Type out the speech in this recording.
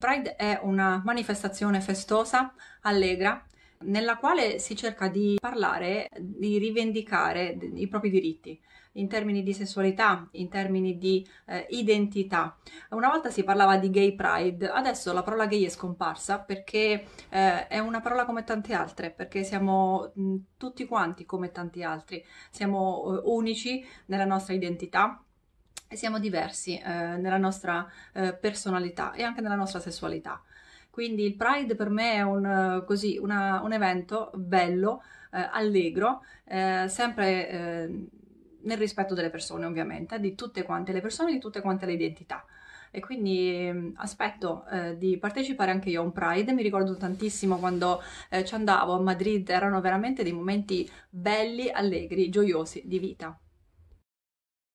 Pride è una manifestazione festosa, allegra, nella quale si cerca di parlare, di rivendicare i propri diritti in termini di sessualità, in termini di eh, identità. Una volta si parlava di gay pride, adesso la parola gay è scomparsa perché eh, è una parola come tante altre, perché siamo mh, tutti quanti come tanti altri, siamo eh, unici nella nostra identità, e siamo diversi eh, nella nostra eh, personalità e anche nella nostra sessualità. Quindi il Pride per me è un, eh, così, una, un evento bello, eh, allegro, eh, sempre eh, nel rispetto delle persone ovviamente, di tutte quante le persone, di tutte quante le identità. E quindi mm, aspetto di partecipare anche io a un Pride. Mi ricordo tantissimo quando ci andavo a Madrid, erano veramente dei momenti belli, allegri, gioiosi di vita.